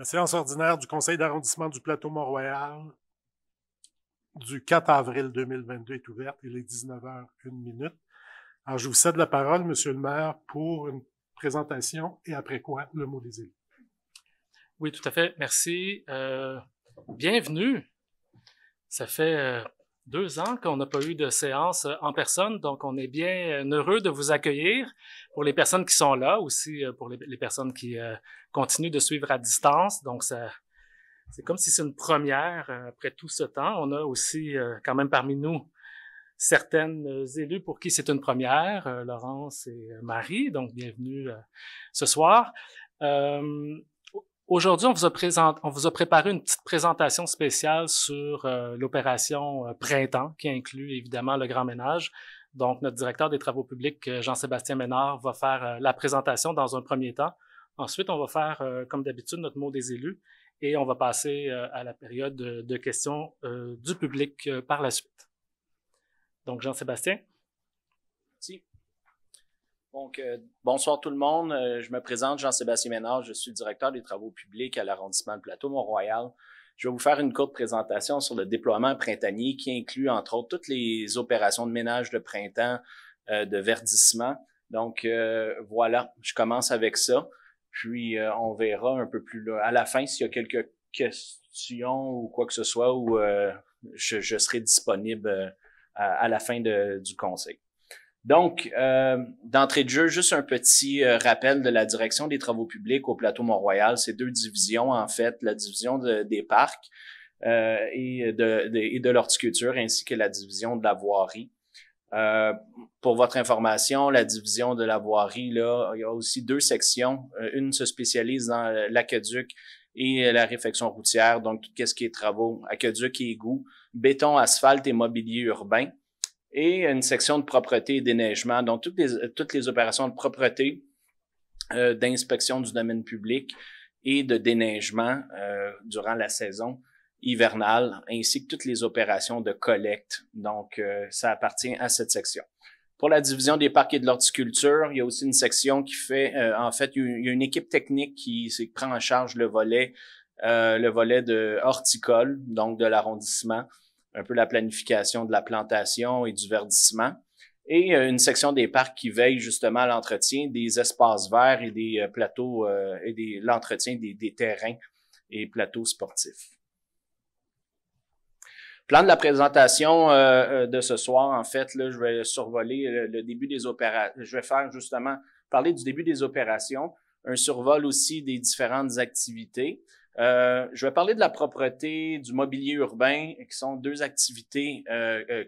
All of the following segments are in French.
La séance ordinaire du Conseil d'arrondissement du plateau Mont-Royal du 4 avril 2022 est ouverte. Il est 19h01 minute. Alors, je vous cède la parole, Monsieur le maire, pour une présentation et après quoi le mot des élus. Oui, tout à fait. Merci. Euh, bienvenue. Ça fait euh, deux ans qu'on n'a pas eu de séance euh, en personne, donc on est bien heureux de vous accueillir pour les personnes qui sont là, aussi pour les personnes qui continue de suivre à distance. Donc, c'est comme si c'est une première euh, après tout ce temps. On a aussi euh, quand même parmi nous certaines euh, élus pour qui c'est une première, Laurence et Marie, donc bienvenue ce soir. Aujourd'hui, on, vous a on vous a préparé une petite présentation spéciale sur l'opération Printemps, qui inclut évidemment le grand ménage. Donc, notre directeur des travaux publics, Jean-Sébastien Ménard, va faire la présentation dans un premier temps. Ensuite, on va faire, euh, comme d'habitude, notre mot des élus et on va passer euh, à la période de, questions euh, du public par la suite. Donc, Jean-Sébastien. Merci. Donc, bonsoir tout le monde. je me présente, Jean-Sébastien Ménard. Je suis directeur des travaux publics à l'arrondissement de Plateau Mont-Royal. Je vais vous faire une courte présentation sur le déploiement printanier qui inclut, entre autres, toutes les opérations de ménage de printemps, de verdissement. Donc, voilà, je commence avec ça. Puis euh, on verra un peu plus loin À la fin, s'il y a quelques questions ou quoi que ce soit, où euh, je, serai disponible euh, à, la fin du conseil. Donc, d'entrée de jeu, juste un petit rappel de la direction des travaux publics au plateau Mont-Royal. C'est deux divisions, en fait, la division des parcs et de l'horticulture, ainsi que la division de la voirie. Euh, pour votre information, la division de la voirie, là, il y a aussi deux sections. Euh, une se spécialise dans l'aqueduc et la réfection routière, donc tout ce qui est travaux, aqueduc et égout, béton, asphalte et mobilier urbain. Et une section de propreté et déneigement, donc toutes les, opérations de propreté, euh, d'inspection du domaine public et de déneigement durant la saison hivernale, ainsi que toutes les opérations de collecte. Donc, euh, ça appartient à cette section. Pour la division des parcs et de l'horticulture, il y a aussi une section qui fait, euh, en fait, il y a une équipe technique qui, prend en charge le volet, euh, le volet de horticole, donc de l'arrondissement, un peu la planification de la plantation et du verdissement, et une section des parcs qui veille justement à l'entretien des espaces verts et des plateaux et l'entretien des terrains et plateaux sportifs. Plan de la présentation euh, euh, de ce soir, en fait, là, je vais survoler euh, le, début des opérations. Je vais faire justement parler du début des opérations, un survol aussi des différentes activités. je vais parler de la propreté, du mobilier urbain, qui sont deux activités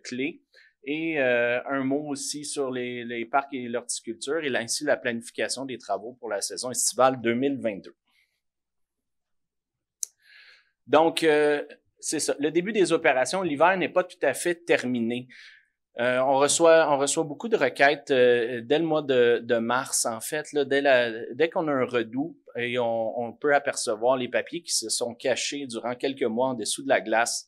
clés, et un mot aussi sur les, parcs et l'horticulture, et ainsi la planification des travaux pour la saison estivale 2022. Donc, c'est ça. Le début des opérations, l'hiver n'est pas tout à fait terminé. Euh, on, reçoit, beaucoup de requêtes euh, dès le mois de, mars, en fait. dès, qu'on a un redout et on, peut apercevoir les papiers qui se sont cachés durant quelques mois en dessous de la glace.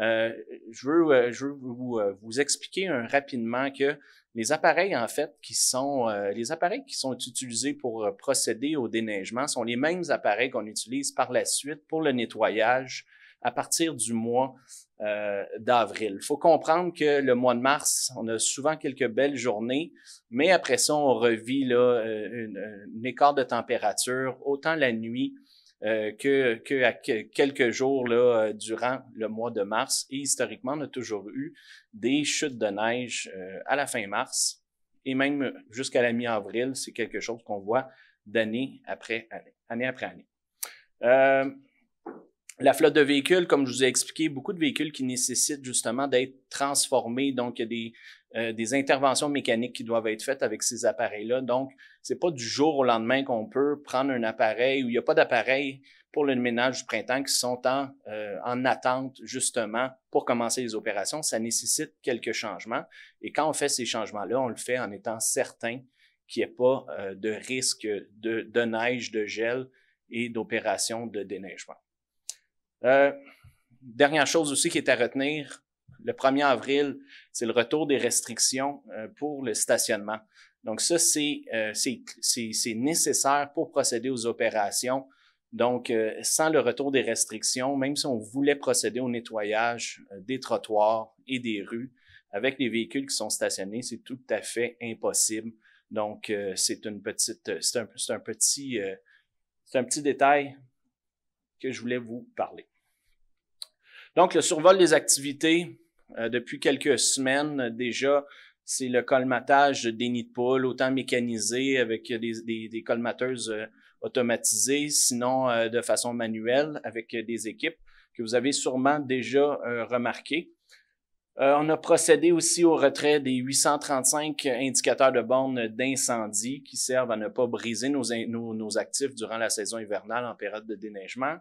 Euh, je veux, vous, expliquer rapidement que les appareils, en fait, qui sont les appareils qui sont utilisés pour procéder au déneigement sont les mêmes appareils qu'on utilise par la suite pour le nettoyage à partir du mois euh, d'avril. Il faut comprendre que le mois de mars, on a souvent quelques belles journées, mais après ça, on revit là, euh, un écart de température, autant la nuit euh, que, quelques jours là, euh, durant le mois de mars. Et historiquement, on a toujours eu des chutes de neige à la fin mars et même jusqu'à la mi-avril. C'est quelque chose qu'on voit d'année après année, année après année. Euh, la flotte de véhicules, comme je vous ai expliqué, beaucoup de véhicules qui nécessitent justement d'être transformés. Donc, il y a des, euh, interventions mécaniques qui doivent être faites avec ces appareils-là. Donc, c'est pas du jour au lendemain qu'on peut prendre un appareil où il n'y a pas d'appareil pour le ménage du printemps qui sont euh, en, attente justement pour commencer les opérations. Ça nécessite quelques changements. Et quand on fait ces changements-là, on le fait en étant certain qu'il n'y a pas euh, de risque de, de neige, de gel et d'opérations de déneigement. Euh, dernière chose aussi qui est à retenir, le 1er avril, c'est le retour des restrictions euh, pour le stationnement. Donc ça, euh, c'est nécessaire pour procéder aux opérations. Donc, sans le retour des restrictions, même si on voulait procéder au nettoyage des trottoirs et des rues, avec les véhicules qui sont stationnés, c'est tout à fait impossible. Donc, c'est une petite, c'est un, un, petit, c'est un petit détail que je voulais vous parler. Donc, le survol des activités, euh, depuis quelques semaines euh, déjà, c'est le colmatage des nids de poules, autant mécanisé avec des, des, des colmateuses euh, automatisées, sinon de façon manuelle avec des équipes que vous avez sûrement déjà remarqué. Euh, on a procédé aussi au retrait des 835 indicateurs de bornes d'incendie qui servent à ne pas briser nos, actifs durant la saison hivernale en période de déneigement,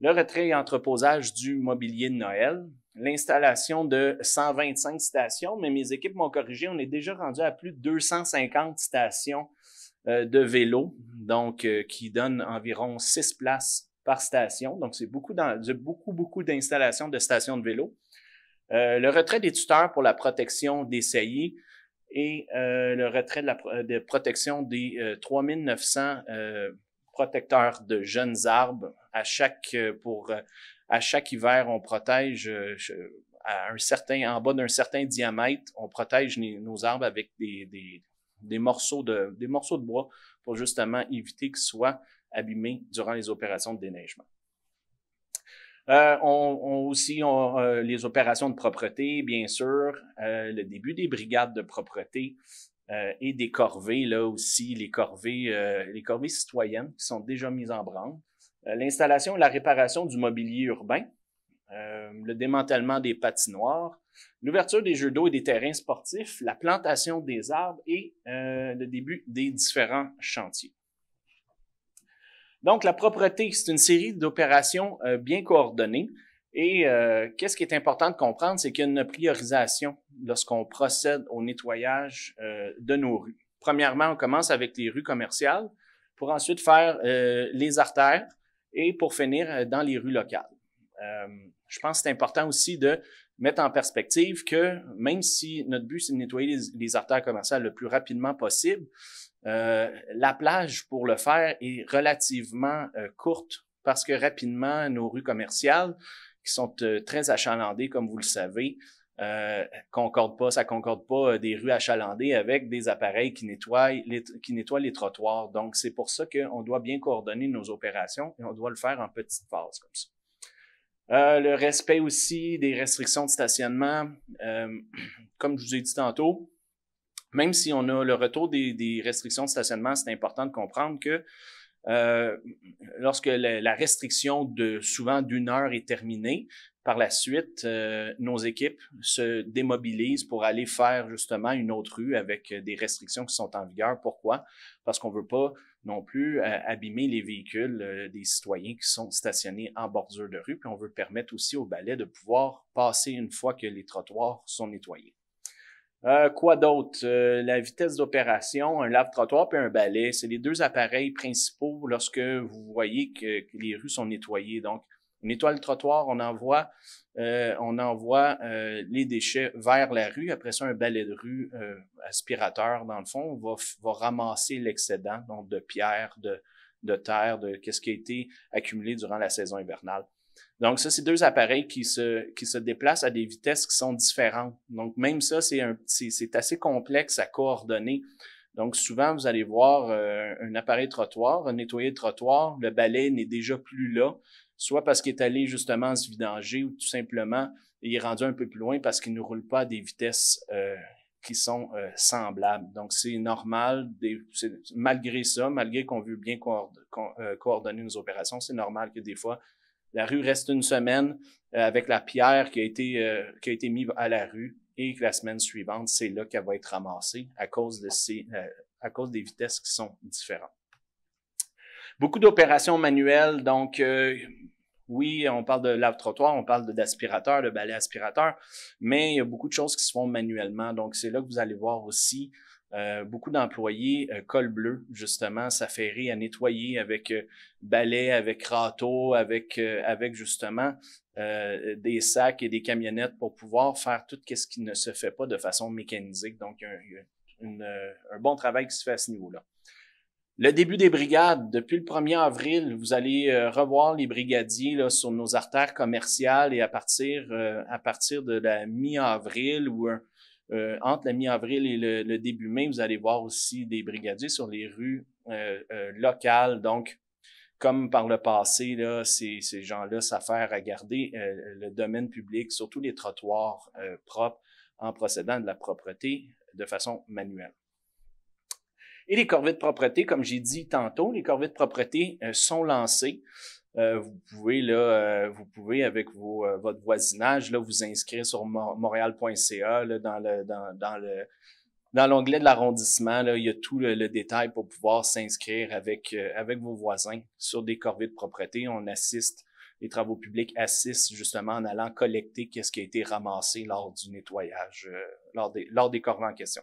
le retrait et entreposage du mobilier de Noël, l'installation de 125 stations, mais mes équipes m'ont corrigé, on est déjà rendu à plus de 250 stations euh, de vélos, donc euh, qui donnent environ 6 places par station. Donc c'est beaucoup, beaucoup, beaucoup d'installations de stations de vélos. Euh, le retrait des tuteurs pour la protection des saillies et euh, le retrait de la protection des 3900 euh, protecteurs de jeunes arbres. À chaque, pour, à chaque hiver, on protège un certain, en bas d'un certain diamètre, on protège nos arbres avec des, des, des, morceaux de, des morceaux de bois pour justement éviter qu'ils soient abîmés durant les opérations de déneigement. Euh, on, on, aussi euh, les opérations de propreté, bien sûr, euh, le début des brigades de propreté et des corvées, là aussi, les corvées, les corvées citoyennes qui sont déjà mises en branle. L'installation et la réparation du mobilier urbain, le démantèlement des patinoires, l'ouverture des jeux d'eau et des terrains sportifs, la plantation des arbres et le début des différents chantiers. Donc, la propreté, c'est une série d'opérations euh, bien coordonnées. Et euh, qu'est-ce qui est important de comprendre, c'est qu'il y a une priorisation lorsqu'on procède au nettoyage euh, de nos rues. Premièrement, on commence avec les rues commerciales pour ensuite faire les artères et pour finir dans les rues locales. je pense que c'est important aussi de mettre en perspective que même si notre but, c'est de nettoyer les, artères commerciales le plus rapidement possible, euh, la plage pour le faire est relativement euh, courte parce que rapidement, nos rues commerciales, qui sont euh, très achalandées, comme vous le savez, euh, concorde pas, ça concorde pas des rues achalandées avec des appareils qui nettoient les, qui nettoient les trottoirs. Donc, c'est pour ça qu'on doit bien coordonner nos opérations et on doit le faire en petites phases comme ça. Euh, le respect aussi des restrictions de stationnement, euh, comme je vous ai dit tantôt, même si on a le retour des, restrictions de stationnement, c'est important de comprendre que euh, lorsque la, restriction de souvent d'une heure est terminée, par la suite, nos équipes se démobilisent pour aller faire justement une autre rue avec des restrictions qui sont en vigueur. Pourquoi? Parce qu'on ne veut pas non plus euh, abîmer les véhicules euh, des citoyens qui sont stationnés en bordure de rue. Puis on veut permettre aussi au balais de pouvoir passer une fois que les trottoirs sont nettoyés. Euh, quoi d'autre? la vitesse d'opération, un lave-trottoir et un balai, c'est les deux appareils principaux lorsque vous voyez que, que les rues sont nettoyées. Donc, une étoile le trottoir, on envoie, euh, on envoie euh, les déchets vers la rue. Après ça, un balai de rue euh, aspirateur, dans le fond, va, ramasser l'excédent, donc de pierres, de, terre, de qu'est-ce qui a été accumulé durant la saison hivernale. Donc ça, c'est deux appareils qui se, qui se déplacent à des vitesses qui sont différentes. Donc même ça, c'est assez complexe à coordonner. Donc, souvent, vous allez voir euh, un appareil trottoir, un nettoyer de trottoir, le balai n'est déjà plus là, soit parce qu'il est allé justement se vidanger ou tout simplement il est rendu un peu plus loin parce qu'il ne roule pas à des vitesses euh, qui sont euh, semblables. Donc, c'est normal, malgré ça, malgré qu'on veut bien coordonner nos opérations, c'est normal que des fois, la rue reste une semaine avec la pierre qui qui a été mise à la rue et que la semaine suivante, c'est là qu'elle va être ramassée à cause, de euh, à cause des vitesses qui sont différentes. Beaucoup d'opérations manuelles, donc euh, oui, on parle de lave-trottoir, on parle d'aspirateur, de balai aspirateur, mais il y a beaucoup de choses qui se font manuellement. Donc, c'est là que vous allez voir aussi euh, beaucoup d'employés euh, col bleu, justement, s'affairer à nettoyer avec euh, balai, avec râteau, avec, avec justement des sacs et des camionnettes pour pouvoir faire tout ce qui ne se fait pas de façon mécanique. Donc, un, bon travail qui se fait à ce niveau-là. Le début des brigades, depuis le 1er avril, vous allez revoir les brigadiers sur nos artères commerciales et à partir, à partir de la mi-avril ou un, euh, entre la mi-avril et le, début mai, vous allez voir aussi des brigadiers sur les rues euh, euh, locales. Donc, comme par le passé, ces, ces gens-là s'affairent à garder le domaine public, surtout les trottoirs propres, en procédant de la propreté de façon manuelle. Et les corvées de propreté, comme j'ai dit tantôt, les corvées de propreté sont lancées. Euh, vous pouvez là, euh, vous pouvez avec vos, euh, votre voisinage là, vous inscrire sur montréal.ca dans le dans, le dans l'onglet de l'arrondissement, là il y a tout le, détail pour pouvoir s'inscrire avec, avec vos voisins sur des corvées de propreté. On assiste, les travaux publics assistent justement en allant collecter qu'est-ce qui a été ramassé lors du nettoyage, lors, des, lors des corvées en question.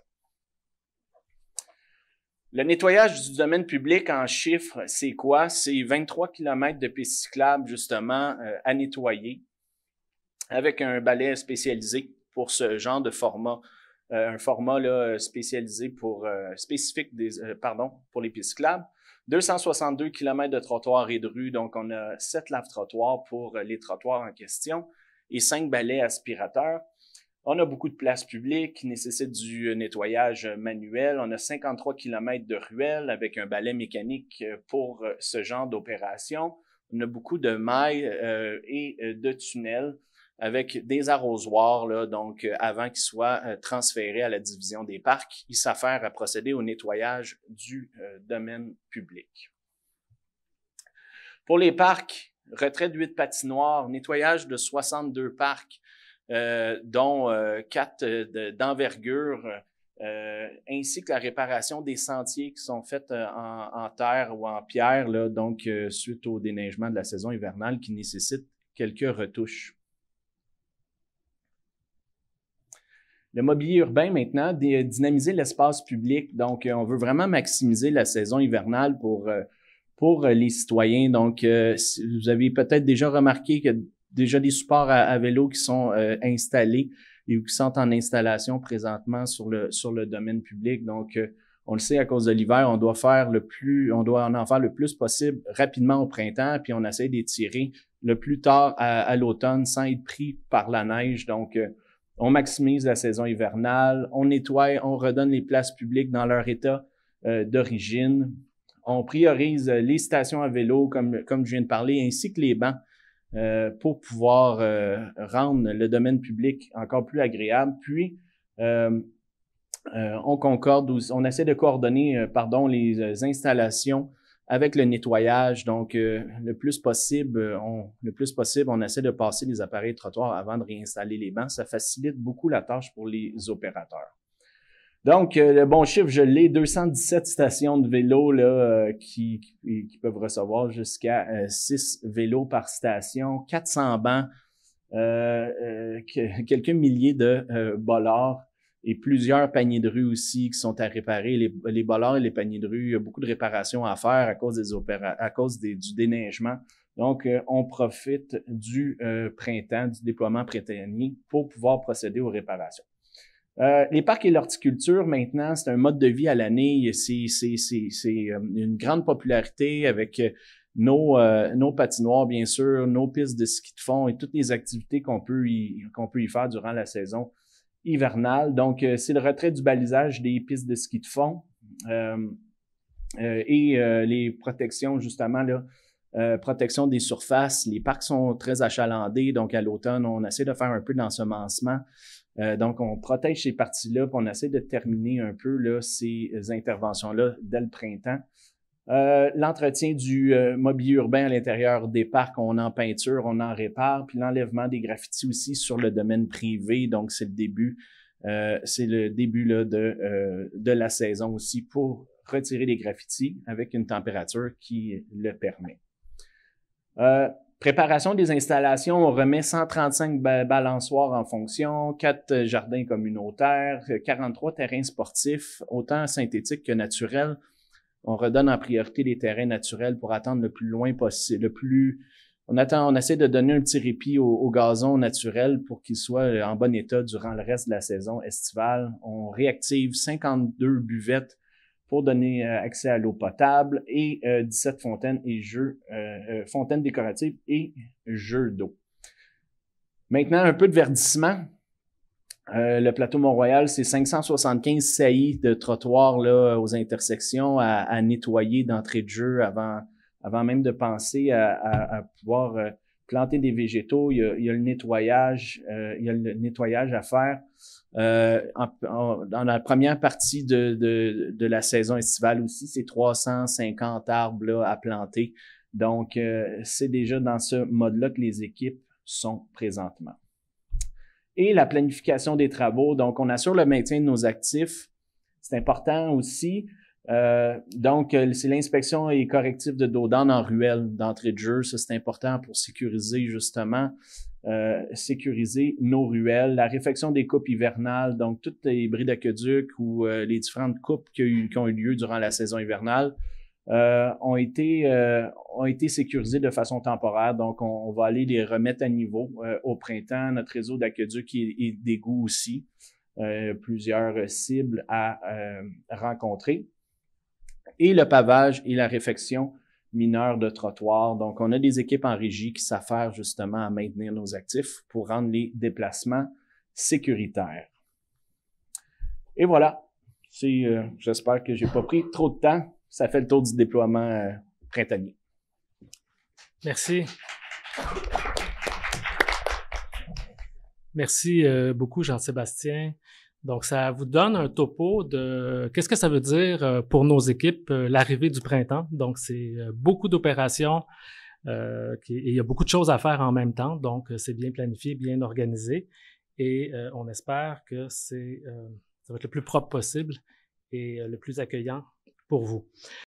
Le nettoyage du domaine public en chiffres, c'est quoi? C'est 23 km de pistes cyclables, justement, euh, à nettoyer avec un balai spécialisé pour ce genre de format. Euh, un format spécialisé pour, euh, spécifique des, pardon, pour les pistes cyclables. 262 km de trottoirs et de rues, donc on a 7 laves trottoirs pour les trottoirs en question et 5 balais aspirateurs. On a beaucoup de places publiques qui nécessitent du euh, nettoyage euh, manuel. On a 53 km de ruelles avec un balai mécanique euh, pour ce genre d'opération. On a beaucoup de mailles et de tunnels avec des arrosoirs, donc avant qu'ils soient transférés à la division des parcs, ils s'affairent à procéder au nettoyage du domaine public. Pour les parcs, retrait de huit patinoires, nettoyage de 62 parcs, euh, dont euh, quatre euh, d'envergure, ainsi que la réparation des sentiers qui sont faits en, terre ou en pierre, donc suite au déneigement de la saison hivernale qui nécessite quelques retouches. Le mobilier urbain maintenant, dynamiser l'espace public. Donc, on veut vraiment maximiser la saison hivernale pour pour les citoyens. Donc, vous avez peut-être déjà remarqué que déjà des supports à, vélo qui sont euh, installés et qui sont en installation présentement sur le, sur le domaine public. Donc, euh, on le sait, à cause de l'hiver, on doit faire le plus, on doit en, faire le plus possible rapidement au printemps, puis on essaie d'étirer le plus tard à, l'automne sans être pris par la neige. Donc, euh, on maximise la saison hivernale, on nettoie, on redonne les places publiques dans leur état d'origine. On priorise les stations à vélo, comme, comme je viens de parler, ainsi que les bancs euh, pour pouvoir euh, rendre le domaine public encore plus agréable. Puis, euh, on concorde, on essaie de coordonner, pardon, les installations avec le nettoyage. Donc, le plus possible, on, le plus possible, on essaie de passer les appareils de trottoir avant de réinstaller les bancs. Ça facilite beaucoup la tâche pour les opérateurs. Donc, euh, le bon chiffre, je l'ai, 217 stations de vélos là, euh, qui, peuvent recevoir jusqu'à 6 euh, vélos par station, 400 bancs, quelques milliers de bollards et plusieurs paniers de rue aussi qui sont à réparer. Les, bollards et les paniers de rue, il y a beaucoup de réparations à faire à cause, des à cause du déneigement. Donc, on profite du printemps, du déploiement printanier pour pouvoir procéder aux réparations. Euh, les parcs et l'horticulture, maintenant, c'est un mode de vie à l'année. C'est, c'est, euh, une grande popularité avec euh, nos, nos patinoires, bien sûr, nos pistes de ski de fond et toutes les activités qu'on peut y, qu'on peut y faire durant la saison hivernale. Donc, c'est le retrait du balisage des pistes de ski de fond et les protections, justement, là, protection des surfaces. Les parcs sont très achalandés, donc à l'automne, on essaie de faire un peu d'ensemencement euh, donc, on protège ces parties-là, puis on essaie de terminer un peu là, ces interventions-là dès le printemps. Euh, l'entretien du euh, mobilier urbain à l'intérieur des parcs, on en peinture, on en répare, puis l'enlèvement des graffitis aussi sur le domaine privé. Donc, c'est le début, c'est le début là, de, de la saison aussi pour retirer les graffitis avec une température qui le permet. Préparation des installations, on remet 135 balançoires en fonction, 4 euh, jardins communautaires, 43 euh, terrains sportifs, autant synthétiques que naturels. On redonne en priorité les terrains naturels pour attendre le plus loin possible, le plus on attend, on essaie de donner un petit répit au gazon naturel pour qu'il soit euh, en bon état durant le reste de la saison estivale. On réactive 52 buvettes pour donner euh, accès à l'eau potable et 17 euh, fontaines et jeux, euh, fontaines décoratives et jeux d'eau. Maintenant, un peu de verdissement. le plateau Mont-Royal, c'est 575 saillies de trottoirs là, aux intersections à, nettoyer d'entrée de jeu avant, avant même de penser à, pouvoir planter des végétaux, il y a, le nettoyage, euh, il y a le nettoyage à faire. Euh, dans la première partie de, de, la saison estivale aussi, c'est 350 arbres là, à planter. Donc, euh, c'est déjà dans ce mode-là que les équipes sont présentement. Et la planification des travaux, donc on assure le maintien de nos actifs. C'est important aussi. Euh, donc, c'est euh, l'inspection et correctif de dos en ruelle d'entrée de jeu. c'est important pour sécuriser justement, euh, sécuriser nos ruelles. La réfection des coupes hivernales, donc toutes les bris d'aqueduc ou les différentes coupes qui, ont eu lieu durant la saison hivernale ont, été, ont été sécurisées de façon temporaire. Donc, on, va aller les remettre à niveau au printemps. Notre réseau d'aqueduc et, et d'égouts aussi. plusieurs cibles à rencontrer et le pavage et la réfection mineure de trottoirs. Donc, on a des équipes en régie qui s'affairent justement à maintenir nos actifs pour rendre les déplacements sécuritaires. Et voilà. Euh, j'espère que j'ai pas pris trop de temps. Ça fait le tour du déploiement euh, printanier. Merci. Merci euh, beaucoup, Jean-Sébastien. Donc, ça vous donne un topo de qu'est-ce que ça veut dire euh, pour nos équipes euh, l'arrivée du printemps. Donc, c'est euh, beaucoup d'opérations euh, et il y a beaucoup de choses à faire en même temps. Donc, c'est bien planifié, bien organisé et on espère que c'est, ça va être le plus propre possible et le plus accueillant pour vous.